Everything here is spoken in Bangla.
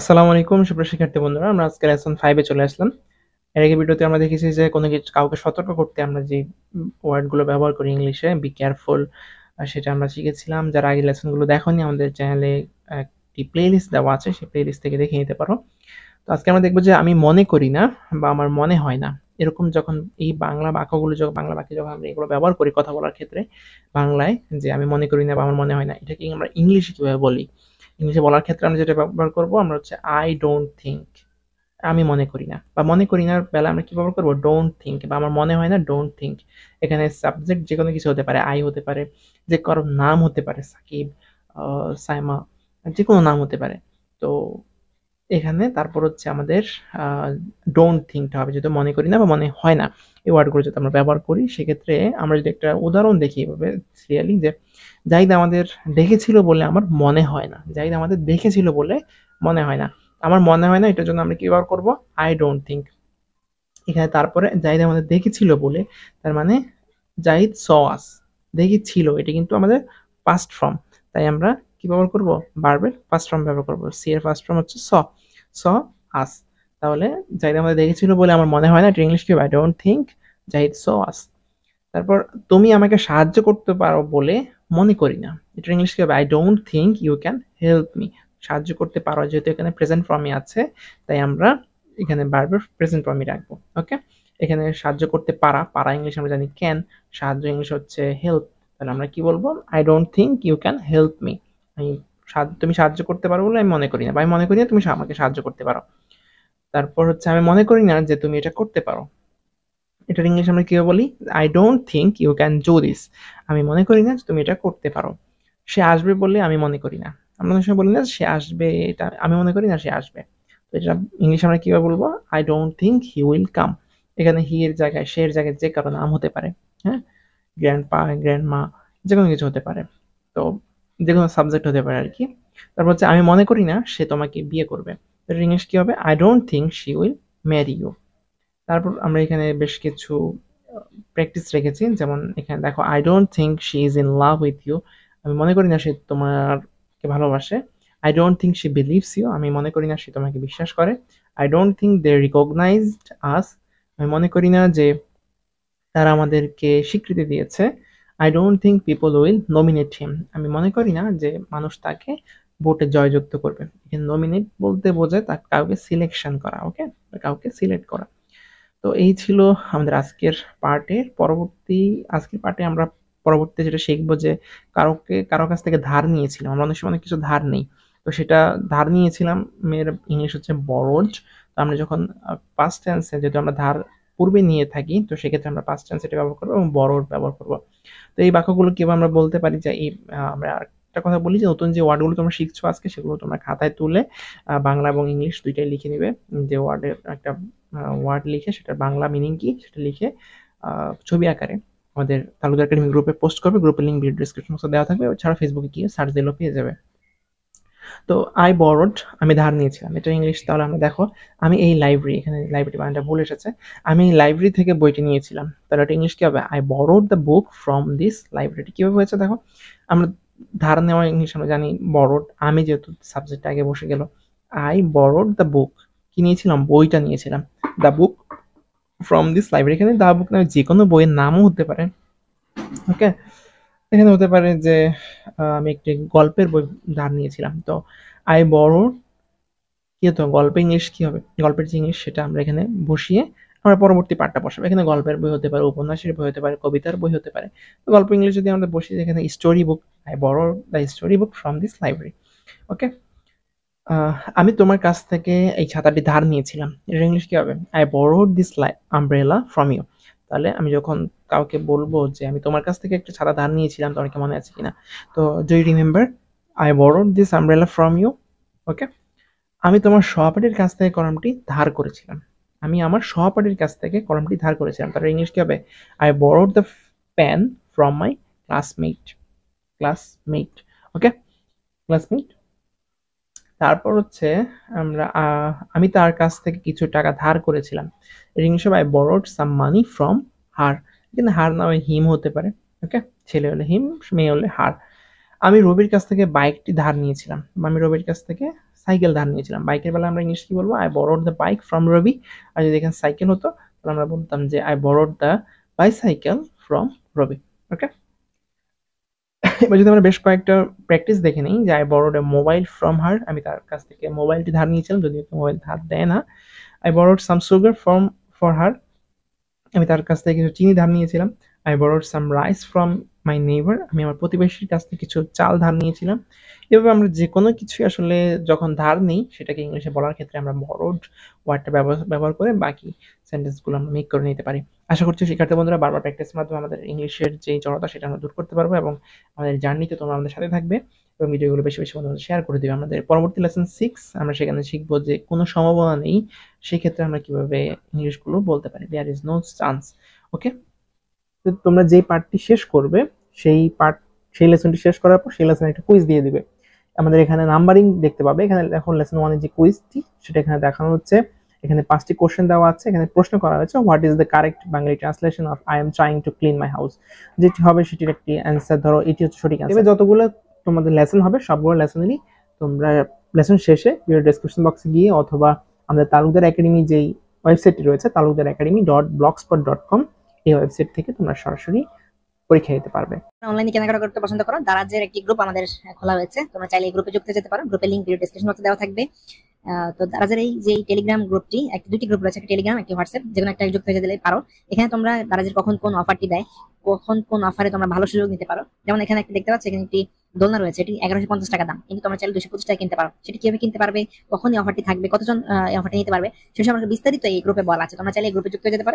আসসালামু আলাইকুম সুপ্রিয় শিক্ষার্থী বন্ধুরা আমরা আজকে লেসন ফাইভে চলে আসলাম এর আগে ভিডিওতে আমরা দেখেছি যে কোনো কিছু কাউকে সতর্ক করতে আমরা যে ওয়ার্ডগুলো ব্যবহার করি ইংলিশে বি কেয়ারফুল সেটা আমরা শিখেছিলাম যারা আগে লেসনগুলো দেখনি আমাদের চ্যানেলে একটি প্লে লিস্ট দেওয়া আছে সেই লিস্ট থেকে দেখে নিতে পারো তো আজকে আমরা দেখবো যে আমি মনে করি না বা আমার মনে হয় না এরকম যখন এই বাংলা বাক্যগুলো যখন বাংলা বাক্যে যখন আমরা এগুলো ব্যবহার করি কথা বলার ক্ষেত্রে বাংলায় যে আমি মনে করি না বা আমার মনে হয় না এটাকে আমরা ইংলিশে কীভাবে বলি ইংলিশে বলার ক্ষেত্রে আমরা যেটা ব্যবহার করবো আমরা হচ্ছে আই ডোন্ট থিঙ্ক আমি মনে করি না বা মনে করি না বেলা আমরা কী ব্যবহার করবো ডোন্ট থিঙ্ক বা আমার মনে হয় না ডোন্ট থিঙ্ক এখানে সাবজেক্ট যে কোনো কিছু হতে পারে আই হতে পারে যে কারোর নাম হতে পারে সাকিব সাইমা যে কোনো নাম হতে পারে তো এখানে তারপর হচ্ছে আমাদের ডোন্ট থিঙ্কটা হবে যদি মনে করি না বা মনে হয় না এই ওয়ার্ডগুলো যদি আমরা ব্যবহার করি সেক্ষেত্রে আমরা যদি একটা উদাহরণ দেখি এভাবে সিরিয়ালি যে জাহিদ আমাদের দেখেছিল বলে আমার মনে হয় না জাহিদ আমাদের দেখেছিল বলে মনে হয় না আমার মনে হয় না এটার জন্য আমরা কি ব্যবহার করবো আই ডোন্ট থিঙ্ক এখানে তারপরে জাহিদ আমাদের দেখেছিল বলে তার মানে জাহিদ স আস দেখেছিল এটা কিন্তু আমাদের ফার্স্ট ফর্ম তাই আমরা কি ব্যবহার করবো বারবার ফার্স্ট ফর্ম ব্যবহার করবো সি এর ফার্স্ট ফর্ম হচ্ছে স স আস তাহলে জাহিদ আমাদের দেখেছিল বলে আমার মনে হয় না এটা ইংলিশ কি I don't think Zahid saw us তারপর তুমি আমাকে সাহায্য করতে পারো বলে মনে করি না এটা ইংলিশ কি I don't think you can help me সাহায্য করতে পারো যেহেতু এখানে প্রেজেন্ট ফর্মে আছে তাই আমরা এখানে বারবার প্রেজেন্ট ফর্মে রাখবো ওকে এখানে সাহায্য করতে পারা পারা ইংলিশ আমরা জানি ক্যান সাহায্য ইংলিশ হচ্ছে হেল্প তাহলে আমরা কি বলবো I don't think you can help me আমি তুমি সাহায্য করতে পারো বলে আমি মনে করি না বা আমি মনে করি না তুমি আমাকে সাহায্য করতে পারো তারপর হচ্ছে আমি মনে করি না যে তুমি এটা করতে পারো এটার ইংলিশ আমরা কীভাবে বলি I don't think you can do this আমি মনে করি না যে তুমি এটা করতে পারো সে আসবে বলে আমি মনে করি না আমরা অনেক সময় বলি না সে আসবে এটা আমি মনে করি না সে আসবে তো এটা ইংলিশ আমরা কীভাবে বলবো I don't think he will come এখানে হি এর জায়গায় সে এর জায়গায় যে কারো নাম হতে পারে হ্যাঁ গ্র্যান্ড পা গ্র্যান্ড মা যে কোনো কিছু হতে পারে তো যে কোনো সাবজেক্ট হতে পারে আর কি তারপর হচ্ছে আমি মনে করি না সে তোমাকে বিয়ে করবে ইংলিশ কী হবে I don't think she will marry you তারপর আমরা এখানে বেশ কিছু প্র্যাকটিস রেখেছি যেমন এখানে দেখো I don't think she is in love with you আমি মনে করি না সে তোমারকে ভালোবাসে I don't think she believes you আমি মনে করি না সে তোমাকে বিশ্বাস করে I don't think they recognised us আমি মনে করি না যে তারা আমাদেরকে স্বীকৃতি দিয়েছে I don't think people will nominate him আমি মনে করি না যে মানুষ তাকে ভোটে জয়যুক্ত করবে নমিনেট বলতে বোঝায় তার কাউকে সিলেকশন করা ওকে কাউকে সিলেক্ট করা তো এই ছিল আমাদের আজকের পার্টের পরবর্তী আজকের পার্টে আমরা পরবর্তী যেটা শিখবো যে কারোকে কারো কাছ থেকে ধার নিয়েছিলাম আমরা অনেক সময় কিছু ধার নেই তো সেটা ধার নিয়েছিলাম মেয়ের ইংলিশ হচ্ছে বরজ তো আমরা যখন পাস্ট টেন্সে যেহেতু আমরা ধার পূর্বে নিয়ে থাকি তো সেক্ষেত্রে আমরা পাস্ট টেন্স এটা ব্যবহার করবো এবং বড়োর ব্যবহার করবো তো এই বাক্যগুলো কীভাবে আমরা বলতে পারি যে এই আমরা একটা কথা বলি যে নতুন যে ওয়ার্ডগুলো তোমরা শিখছো আজকে সেগুলো তোমরা খাতায় তুলে বাংলা এবং ইংলিশ দুইটাই লিখে নিবে যে ওয়ার্ডের একটা ওয়ার্ড লিখে সেটা বাংলা মিনিং কি সেটা লিখে ছবি আকারে আমাদের তালুকদার একাডেমি গ্রুপে পোস্ট করবে গ্রুপের লিঙ্ক ভিডিও ডিসক্রিপশন বক্সে দেওয়া থাকবে এছাড়া ফেসবুকে গিয়ে সার্চ দিলেও পেয়ে যাবে তো আই বরড আমি ধার নিয়েছিলাম এটা ইংলিশ তাহলে আমরা দেখো আমি এই লাইব্রেরি এখানে লাইব্রেরি বানানটা ভুল এসেছে আমি লাইব্রেরি থেকে বইটি নিয়েছিলাম তাহলে এটা ইংলিশ কী হবে I borrowed the book from this library কীভাবে হয়েছে দেখো আমরা ধার নেওয়া ইংলিশ আমরা জানি বরড আমি যেহেতু সাবজেক্ট আগে বসে গেল আই বরড দ্য বুক কি নিয়েছিলাম বইটা নিয়েছিলাম the book from this library এখানে দ্য বুক নামে যে কোনো বইয়ের নামও হতে পারে ওকে এখানে হতে পারে যে আমি একটি গল্পের বই ধার নিয়েছিলাম তো আই বড় কি হতো গল্প ইংলিশ কি হবে গল্পের যে ইংলিশ সেটা আমরা এখানে বসিয়ে আমরা পরবর্তী পাঠটা বসাবো এখানে গল্পের বই হতে পারে উপন্যাসের বই হতে পারে কবিতার বই হতে পারে গল্প ইংলিশ যদি আমরা বসি এখানে story book I borrowed the story book from this library okay আমি তোমার কাছ থেকে এই ছাতাটি ধার নিয়েছিলাম এটা ইংলিশ কি হবে I borrowed this lie umbrella from you তাহলে আমি যখন কাউকে বলবো যে আমি তোমার কাছ থেকে একটা ছাড়া ধার নিয়েছিলাম তোমার কি মনে আছে কিনা তো do you remember I borrowed this umbrella from you okay আমি তোমার সহপাঠীর কাছ থেকে কলমটি ধার করেছিলাম আমি আমার সহপাঠীর কাছ থেকে কলমটি ধার করেছিলাম তার ইংলিশ কি হবে I borrowed the pen from my classmate classmate okay classmate তারপর হচ্ছে আমরা আমি তার কাছ থেকে কিছু টাকা ধার করেছিলাম রিং আই বরড সাম মানি ফ্রম হার কিন্তু হার নামে হিম হতে পারে ওকে ছেলে হলে হিম মেয়ে হলে হার আমি রবির কাছ থেকে বাইকটি ধার নিয়েছিলাম আমি রবির কাছ থেকে সাইকেল ধার নিয়েছিলাম বাইকের বেলা আমরা ইংলিশ কি বলবো I borrowed the bike from Ravi আর যদি এখানে সাইকেল হতো তাহলে আমরা বলতাম যে I borrowed the bicycle from Rabi okay এবার যদি আমরা বেশ কয়েকটা প্র্যাকটিস দেখে নিই যে I borrowed mobile from her আমি তার কাছ থেকে মোবাইলটি ধার নিয়েছিলাম যদি মোবাইল ধার দেয় না I borrowed some sugar from for her আমি তার কাছ থেকে কিছু চিনি ধার নিয়েছিলাম I borrowed some rice from my neighbour আমি আমার প্রতিবেশীর কাছ থেকে কিছু চাল ধার নিয়েছিলাম এভাবে আমরা যে কোনো কিছু আসলে যখন ধার নিই সেটাকে ইংলিশে বলার ক্ষেত্রে আমরা বরড ওয়ার্ডটা ব্যবহার করে বাকি সেন্টেন্সগুলো আমরা মেক করে নিতে পারি আশা করছি শিক্ষার্থী বন্ধুরা বারবার প্র্যাকটিসের মাধ্যমে আমাদের ইংলিশের যে জড়তা সেটা আমরা দূর করতে পারবো এবং আমাদের জার্নিতে তোমরা আমাদের সাথে থাকবে এবং ভিডিওগুলো বেশি বেশি বন্ধুরা শেয়ার করে দেবে আমাদের পরবর্তী লেসন সিক্স আমরা সেখানে শিখবো যে কোনো সম্ভাবনা নেই সেক্ষেত্রে আমরা কীভাবে ইংলিশগুলো বলতে পারি there is no chance okay তোমরা যেই পার্টটি শেষ করবে সেই পার্ট সেই লেসনটি শেষ করার পর সেই লেসনে একটা কুইজ দিয়ে দিবে আমাদের এখানে নাম্বারিং দেখতে পাবে এখানে এখন লেসন ওয়ানের যে কুইজটি সেটা এখানে দেখানো হচ্ছে এখানে পাঁচটি কোশ্চেন দেওয়া আছে এখানে প্রশ্ন করা হয়েছে what is the correct Bangla translation of I am trying to clean my house যেটি হবে সেটির একটি অ্যান্সার ধরো এটি হচ্ছে সঠিক আছে যতগুলো তোমাদের লেসন হবে সবগুলো লেসনেরই তোমরা লেসন শেষে ভিডিও ডেসক্রিপশন বক্সে গিয়ে অথবা আমাদের তালুকদার একাডেমি যেই ওয়েবসাইটটি রয়েছে Talukdar academy dot blogspot dot com এই ওয়েবসাইট থেকে তোমরা সরাসরি পরীক্ষা দিতে পারবে অনলাইনে কেনাকাটা করতে পছন্দ করো দারাজের একটি গ্রুপ আমাদের খোলা হয়েছে তোমরা চাইলে এই গ্রুপে যুক্ত যেতে পারো গ্রুপের লিঙ্ক ভিডিও ডিসক্রিপশন বক্সে দেওয়া থাকবে তো দারাজের এই যে টেলিগ্রাম গ্রুপটি একটি দুটি গ্রুপ রয়েছে একটা টেলিগ্রাম একটি হোয়াটসঅ্যাপ যে একটা যুক্ত হয়ে দিলে পারো এখানে তোমরা দারাজের কখন কোন অফারটি দেয় কখন কোন অফারে তোমরা ভালো সুযোগ নিতে পারো যেমন এখানে একটি দেখতে পাচ্ছ এখানে একটি দোলনা রয়েছে এটি এগারোশো পঞ্চাশ টাকা দাম কিন্তু তোমরা চাইলে দুশো পঁচিশ টাকা কিনতে পারো সেটি কিভাবে কিনতে পারবে কখন এই অফারটি থাকবে কতজন অফারটি নিতে পারবে সে সম্পর্কে বিস্তারিত এই গ্রুপে বলা আছে তোমরা চাইলে এই গ্রুপে যুক্ত হয়ে যেতে পারো